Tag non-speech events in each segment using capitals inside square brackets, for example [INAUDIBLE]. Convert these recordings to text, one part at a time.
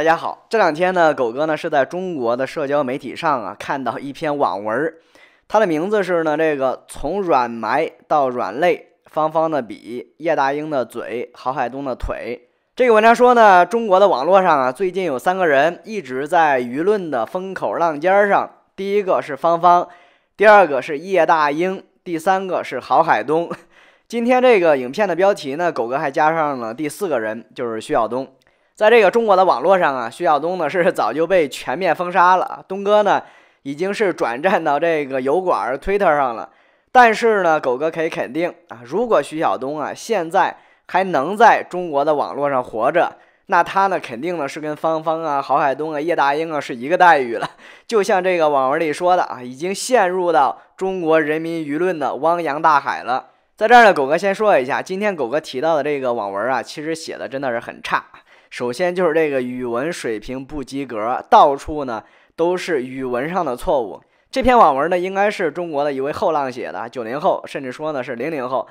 大家好，这两天呢，狗哥呢是在中国的社交媒体上啊看到一篇网文，它的名字是呢这个从软埋到软肋，方方的笔，叶大鹰的嘴，郝海东的腿。这个文章说呢，中国的网络上啊最近有三个人一直在舆论的风口浪尖上，第一个是方方，第二个是叶大鹰，第三个是郝海东。今天这个影片的标题呢，狗哥还加上了第四个人，就是徐晓东。在这个中国的网络上啊，徐晓东呢是早就被全面封杀了。东哥呢已经是转战到这个油管、Twitter 上了。但是呢，狗哥可以肯定啊，如果徐晓东啊现在还能在中国的网络上活着，那他呢肯定呢是跟芳芳啊、郝海东啊、叶大鹰啊是一个待遇了。就像这个网文里说的啊，已经陷入到中国人民舆论的汪洋大海了。在这儿呢，狗哥先说一下，今天狗哥提到的这个网文啊，其实写的真的是很差。首先就是这个语文水平不及格，到处呢都是语文上的错误。这篇网文呢，应该是中国的一位后浪写的，九零后，甚至说呢是零零后。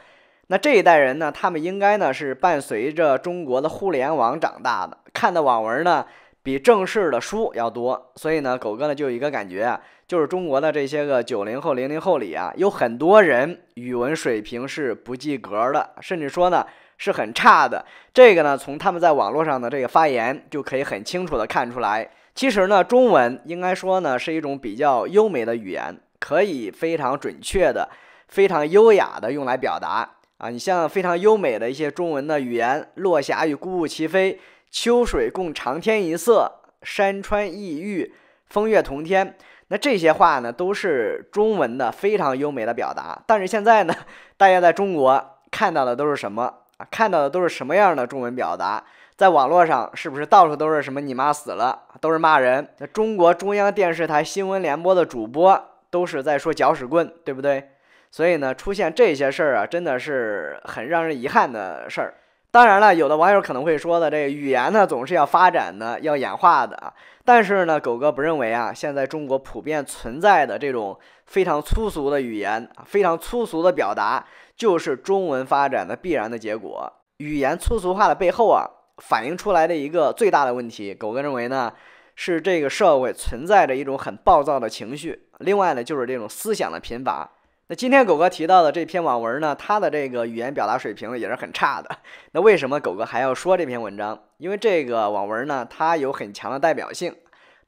那这一代人呢，他们应该呢是伴随着中国的互联网长大的，看的网文呢比正式的书要多。所以呢，狗哥呢就有一个感觉，就是中国的这些个九零后、零零后里啊，有很多人语文水平是不及格的，甚至说呢。是很差的。这个呢，从他们在网络上的这个发言就可以很清楚的看出来。其实呢，中文应该说呢是一种比较优美的语言，可以非常准确的、非常优雅的用来表达啊。你像非常优美的一些中文的语言，落霞与孤鹜齐飞，秋水共长天一色，山川异域，风月同天。那这些话呢，都是中文的非常优美的表达。但是现在呢，[LAUGHS] 大家在中国看到的都是什么？看到的都是什么样的中文表达？在网络上是不是到处都是什么你妈死了，都是骂人？那中国中央电视台新闻联播的主播都是在说搅屎棍，对不对？所以呢，出现这些事儿啊，真的是很让人遗憾的事儿。当然了，有的网友可能会说的，这语言呢总是要发展的，要演化的。但是呢，狗哥不认为啊，现在中国普遍存在的这种非常粗俗的语言，非常粗俗的表达，就是中文发展的必然的结果。语言粗俗化的背后啊，反映出来的一个最大的问题，狗哥认为呢，是这个社会存在着一种很暴躁的情绪。另外呢，就是这种思想的贫乏。那今天狗哥提到的这篇网文呢，它的这个语言表达水平也是很差的。[LAUGHS] 那为什么狗哥还要说这篇文章？因为这个网文呢，它有很强的代表性。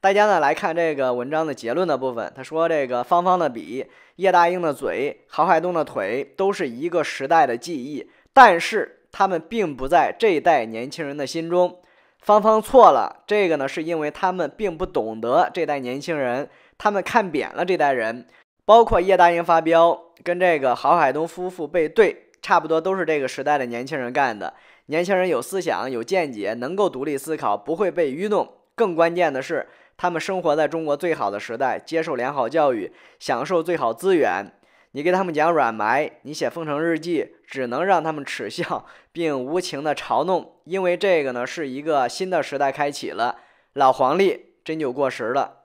大家呢来看这个文章的结论的部分，他说这个方方的笔、叶大鹰的嘴、郝海东的腿都是一个时代的记忆，但是他们并不在这代年轻人的心中。方方错了，这个呢是因为他们并不懂得这代年轻人，他们看扁了这代人。包括叶大鹰发飙，跟这个郝海东夫妇被怼，差不多都是这个时代的年轻人干的。年轻人有思想、有见解，能够独立思考，不会被愚弄。更关键的是，他们生活在中国最好的时代，接受良好教育，享受最好资源。你给他们讲软埋，你写封城日记，只能让他们耻笑 [LAUGHS] 并无情的嘲弄。因为这个呢，是一个新的时代开启了，老黄历真就过时了。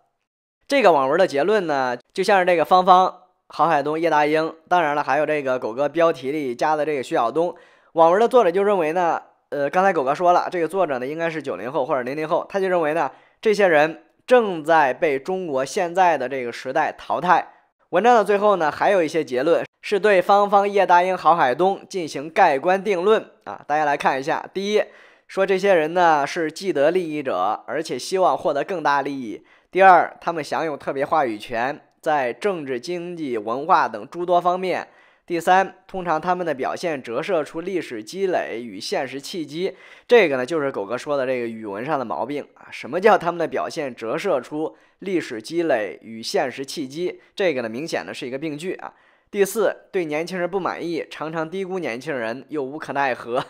这个网文的结论呢，就像是这个芳芳、郝海东、叶大英，当然了，还有这个狗哥标题里加的这个徐晓东。网文的作者就认为呢，呃，刚才狗哥说了，这个作者呢应该是九零后或者零零后，他就认为呢，这些人正在被中国现在的这个时代淘汰。文章的最后呢，还有一些结论是对芳芳、叶大英、郝海东进行盖棺定论啊，大家来看一下。第一，说这些人呢是既得利益者，而且希望获得更大利益。第二，他们享有特别话语权，在政治、经济、文化等诸多方面。第三，通常他们的表现折射出历史积累与现实契机。这个呢，就是狗哥说的这个语文上的毛病啊。什么叫他们的表现折射出历史积累与现实契机？这个呢，明显呢是一个病句啊。第四，对年轻人不满意，常常低估年轻人，又无可奈何。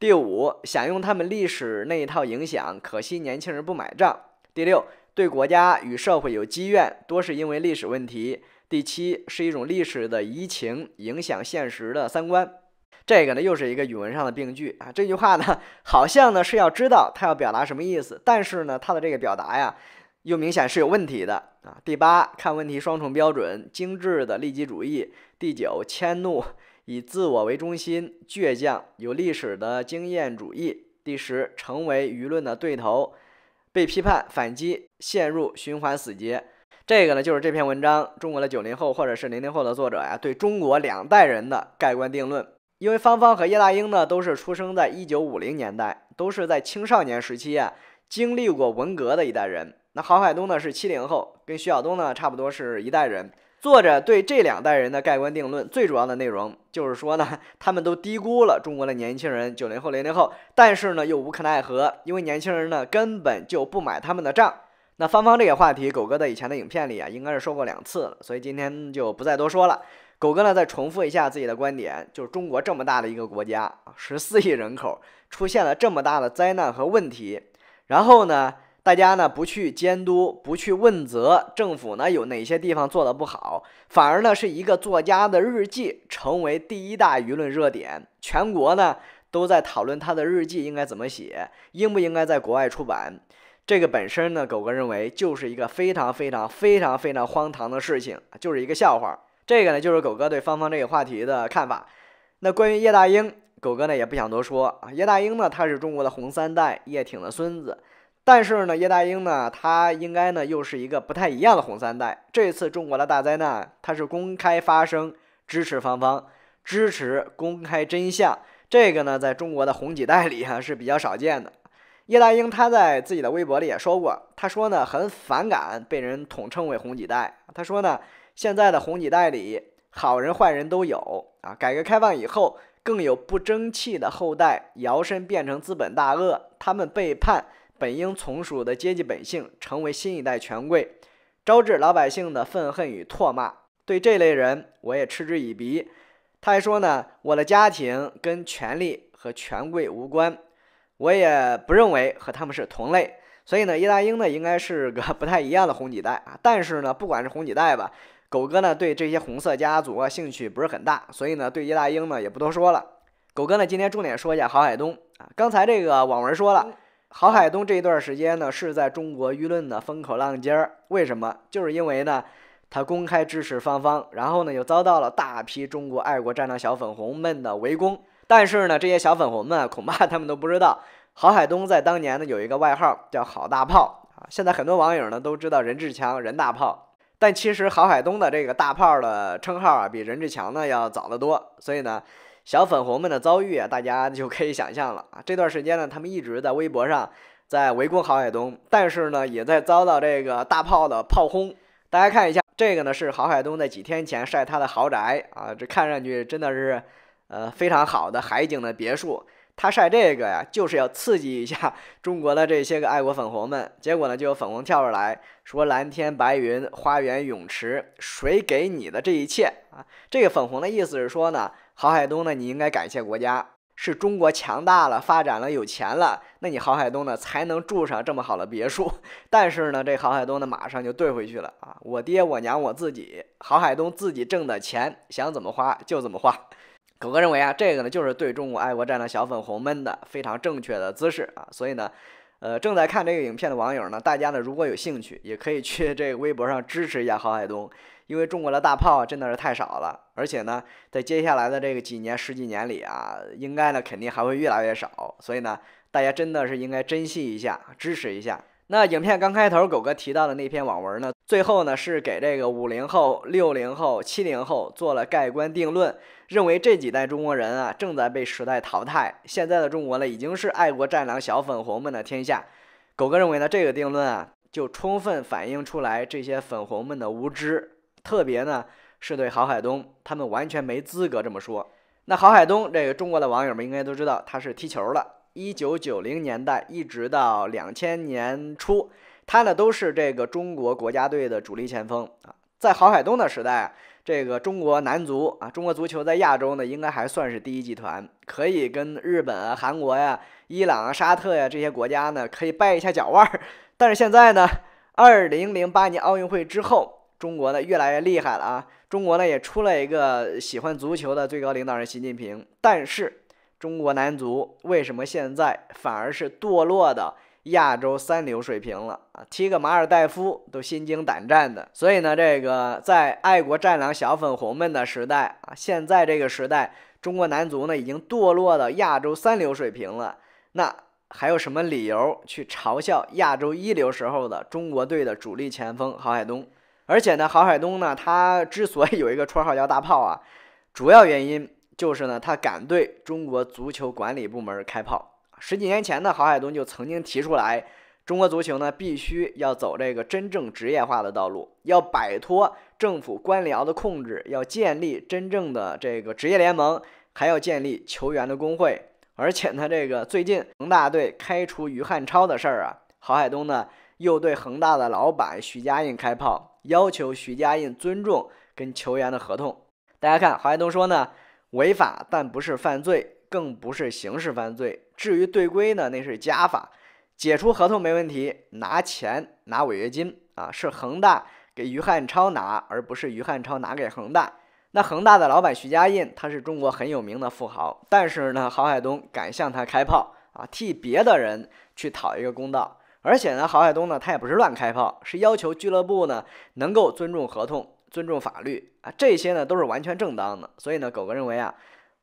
第五，想用他们历史那一套影响，可惜年轻人不买账。第六。对国家与社会有积怨，多是因为历史问题。第七是一种历史的移情，影响现实的三观。这个呢，又是一个语文上的病句啊。这句话呢，好像呢是要知道他要表达什么意思，但是呢，他的这个表达呀，又明显是有问题的啊。第八，看问题双重标准，精致的利己主义。第九，迁怒，以自我为中心，倔强，有历史的经验主义。第十，成为舆论的对头。被批判反击，陷入循环死结。这个呢，就是这篇文章中国的九零后或者是零零后的作者呀，对中国两代人的盖棺定论。因为芳芳和叶大鹰呢，都是出生在一九五零年代，都是在青少年时期啊，经历过文革的一代人。那郝海东呢是七零后，跟徐晓东呢差不多是一代人。作者对这两代人的盖棺定论，最主要的内容就是说呢，他们都低估了中国的年轻人，九零后、零零后，但是呢又无可奈何，因为年轻人呢根本就不买他们的账。那芳芳这个话题，狗哥在以前的影片里啊，应该是说过两次了，所以今天就不再多说了。狗哥呢再重复一下自己的观点，就是中国这么大的一个国家，十四亿人口出现了这么大的灾难和问题，然后呢？大家呢不去监督，不去问责，政府呢有哪些地方做的不好？反而呢是一个作家的日记成为第一大舆论热点，全国呢都在讨论他的日记应该怎么写，应不应该在国外出版？这个本身呢，狗哥认为就是一个非常非常非常非常荒唐的事情，就是一个笑话。这个呢就是狗哥对芳芳这个话题的看法。那关于叶大英，狗哥呢也不想多说啊。叶大英呢，他是中国的红三代，叶挺的孙子。但是呢，叶大鹰呢，他应该呢又是一个不太一样的红三代。这次中国的大灾难，他是公开发声支持方方，支持公开真相。这个呢，在中国的红几代里哈是比较少见的。叶大鹰他在自己的微博里也说过，他说呢很反感被人统称为红几代。他说呢，现在的红几代里好人坏人都有啊。改革开放以后，更有不争气的后代摇身变成资本大鳄，他们背叛。本应从属的阶级本性成为新一代权贵，招致老百姓的愤恨与唾骂。对这类人，我也嗤之以鼻。他还说呢，我的家庭跟权力和权贵无关，我也不认为和他们是同类。所以呢，叶大英呢应该是个不太一样的红几代啊。但是呢，不管是红几代吧，狗哥呢对这些红色家族啊兴趣不是很大，所以呢对叶大英呢也不多说了。狗哥呢今天重点说一下郝海东啊，刚才这个网文说了。郝海东这一段时间呢，是在中国舆论的风口浪尖儿。为什么？就是因为呢，他公开支持方方，然后呢，又遭到了大批中国爱国战队小粉红们的围攻。但是呢，这些小粉红们恐怕他们都不知道，郝海东在当年呢有一个外号叫“郝大炮”啊。现在很多网友呢都知道任志强“任大炮”，但其实郝海东的这个“大炮”的称号啊，比任志强呢要早得多。所以呢。小粉红们的遭遇，啊，大家就可以想象了。啊。这段时间呢，他们一直在微博上在围攻郝海东，但是呢，也在遭到这个大炮的炮轰。大家看一下，这个呢是郝海东在几天前晒他的豪宅啊，这看上去真的是呃非常好的海景的别墅。他晒这个呀，就是要刺激一下 [LAUGHS] 中国的这些个爱国粉红们。结果呢，就有粉红跳出来，说蓝天白云、花园泳池，谁给你的这一切啊？这个粉红的意思是说呢？郝海东呢？你应该感谢国家，是中国强大了、发展了、有钱了，那你郝海东呢才能住上这么好的别墅。[LAUGHS] 但是呢，这郝海东呢马上就怼回去了啊！我爹、我娘、我自己，郝海东自己挣的钱想怎么花就怎么花。狗哥认为啊，这个呢就是对中国爱国战的小粉红们的非常正确的姿势啊，所以呢。呃，正在看这个影片的网友呢，大家呢如果有兴趣，也可以去这个微博上支持一下郝海东，因为中国的大炮真的是太少了，而且呢，在接下来的这个几年、十几年里啊，应该呢肯定还会越来越少，所以呢，大家真的是应该珍惜一下，支持一下。那影片刚开头狗哥提到的那篇网文呢，最后呢是给这个五零后、六零后、七零后做了盖棺定论。认为这几代中国人啊正在被时代淘汰。现在的中国呢已经是爱国战狼小粉红们的天下。狗哥认为呢这个定论啊就充分反映出来这些粉红们的无知，特别呢是对郝海东，他们完全没资格这么说。那郝海东这个中国的网友们应该都知道，他是踢球的。一九九零年代一直到两千年初，他呢都是这个中国国家队的主力前锋啊。在郝海东的时代。这个中国男足啊，中国足球在亚洲呢，应该还算是第一集团，可以跟日本、啊、韩国呀、伊朗、啊、沙特呀这些国家呢，可以掰一下脚腕儿。但是现在呢，二零零八年奥运会之后，中国呢越来越厉害了啊！中国呢也出了一个喜欢足球的最高领导人习近平。但是中国男足为什么现在反而是堕落的？亚洲三流水平了啊，踢个马尔代夫都心惊胆战的。所以呢，这个在爱国战狼小粉红们的时代啊，现在这个时代，中国男足呢已经堕落到亚洲三流水平了。那还有什么理由去嘲笑亚洲一流时候的中国队的主力前锋郝海东？而且呢，郝海东呢，他之所以有一个绰号叫“大炮”啊，主要原因就是呢，他敢对中国足球管理部门开炮。十几年前呢，郝海东就曾经提出来，中国足球呢必须要走这个真正职业化的道路，要摆脱政府官僚的控制，要建立真正的这个职业联盟，还要建立球员的工会。而且呢，这个最近恒大队开除于汉超的事儿啊，郝海东呢又对恒大的老板徐家印开炮，要求徐家印尊重跟球员的合同。大家看，郝海东说呢，违法但不是犯罪。更不是刑事犯罪。至于对规呢，那是加法。解除合同没问题，拿钱拿违约金啊，是恒大给于汉超拿，而不是于汉超拿给恒大。那恒大的老板徐家印，他是中国很有名的富豪。但是呢，郝海东敢向他开炮啊，替别的人去讨一个公道。而且呢，郝海东呢，他也不是乱开炮，是要求俱乐部呢能够尊重合同、尊重法律啊，这些呢都是完全正当的。所以呢，狗哥认为啊。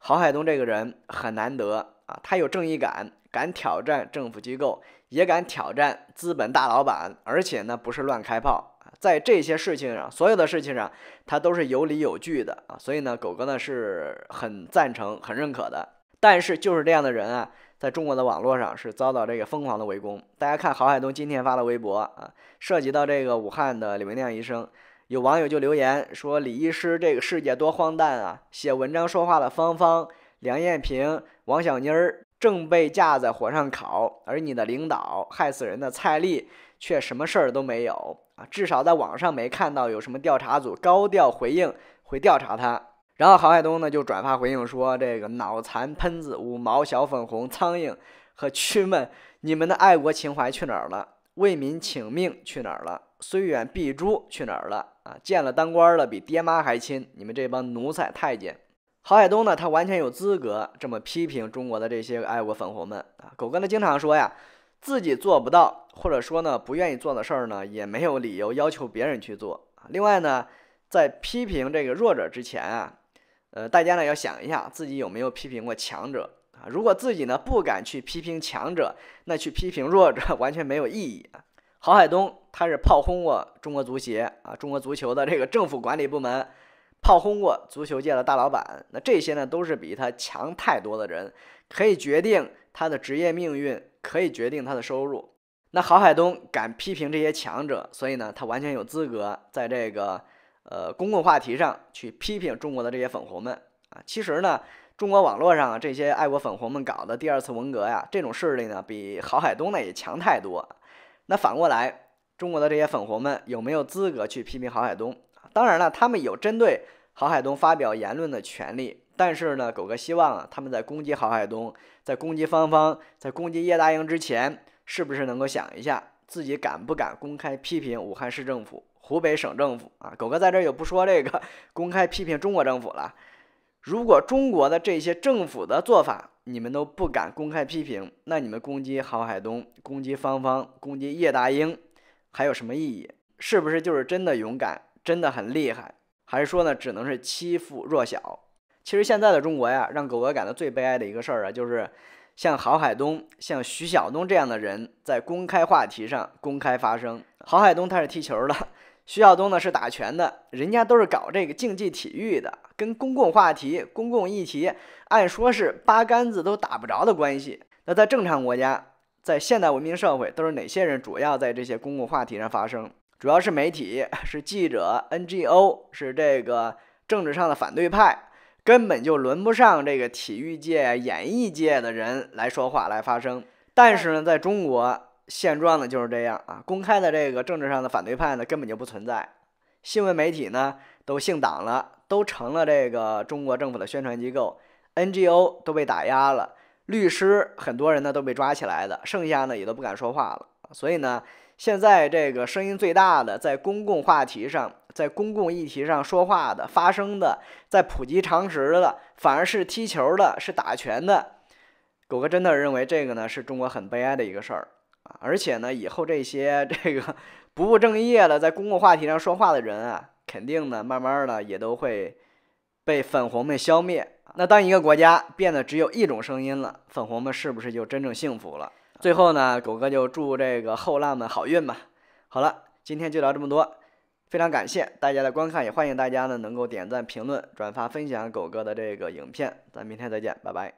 郝海东这个人很难得啊，他有正义感，敢挑战政府机构，也敢挑战资本大老板，而且呢不是乱开炮，在这些事情上，所有的事情上，他都是有理有据的啊，所以呢，狗哥呢是很赞成、很认可的。但是就是这样的人啊，在中国的网络上是遭到这个疯狂的围攻。大家看郝海东今天发的微博啊，涉及到这个武汉的李文亮医生。有网友就留言说：“李医师，这个世界多荒诞啊！写文章说话的方方、梁艳萍、王小妮儿正被架在火上烤，而你的领导害死人的蔡丽却什么事儿都没有啊！至少在网上没看到有什么调查组高调回应会调查他。”然后郝海东呢就转发回应说：“这个脑残喷子五毛小粉红苍蝇和蛆们，你们的爱国情怀去哪儿了？”为民请命去哪儿了？虽远必诛去哪儿了？啊，见了当官的比爹妈还亲，你们这帮奴才太监。郝海东呢，他完全有资格这么批评中国的这些爱国粉红们啊！狗哥呢，经常说呀，自己做不到或者说呢不愿意做的事儿呢，也没有理由要求别人去做。另外呢，在批评这个弱者之前啊，呃，大家呢要想一下，自己有没有批评过强者？啊，如果自己呢不敢去批评强者，那去批评弱者完全没有意义。郝海东他是炮轰过中国足协啊，中国足球的这个政府管理部门，炮轰过足球界的大老板。那这些呢都是比他强太多的人，可以决定他的职业命运，可以决定他的收入。那郝海东敢批评这些强者，所以呢他完全有资格在这个呃公共话题上去批评中国的这些粉红们啊。其实呢。中国网络上啊，这些爱国粉红们搞的第二次文革呀，这种势力呢，比郝海东呢也强太多。那反过来，中国的这些粉红们有没有资格去批评郝海东？当然了，他们有针对郝海东发表言论的权利。但是呢，狗哥希望啊，他们在攻击郝海东、在攻击芳芳、在攻击叶大鹰之前，是不是能够想一下自己敢不敢公开批评武汉市政府、湖北省政府啊？狗哥在这儿也不说这个公开批评中国政府了。如果中国的这些政府的做法你们都不敢公开批评，那你们攻击郝海东、攻击芳芳、攻击叶大鹰，还有什么意义？是不是就是真的勇敢，真的很厉害？还是说呢，只能是欺负弱小？其实现在的中国呀，让狗哥感到最悲哀的一个事儿啊，就是像郝海东、像徐晓东这样的人，在公开话题上公开发声。郝海东他是踢球的，徐晓东呢是打拳的，人家都是搞这个竞技体育的，跟公共话题、公共议题，按说是八竿子都打不着的关系。那在正常国家，在现代文明社会，都是哪些人主要在这些公共话题上发声？主要是媒体、是记者、NGO、是这个政治上的反对派，根本就轮不上这个体育界、演艺界的人来说话、来发声。但是呢，在中国。现状呢就是这样啊，公开的这个政治上的反对派呢根本就不存在，新闻媒体呢都姓党了，都成了这个中国政府的宣传机构，NGO 都被打压了，律师很多人呢都被抓起来的，剩下呢也都不敢说话了。所以呢，现在这个声音最大的，在公共话题上，在公共议题上说话的、发声的、在普及常识的，反而是踢球的、是打拳的。狗哥真的认为这个呢是中国很悲哀的一个事儿。而且呢，以后这些这个不务正业的在公共话题上说话的人啊，肯定呢，慢慢的也都会被粉红们消灭。那当一个国家变得只有一种声音了，粉红们是不是就真正幸福了？最后呢，狗哥就祝这个后浪们好运吧。好了，今天就聊这么多，非常感谢大家的观看，也欢迎大家呢能够点赞、评论、转发、分享狗哥的这个影片。咱明天再见，拜拜。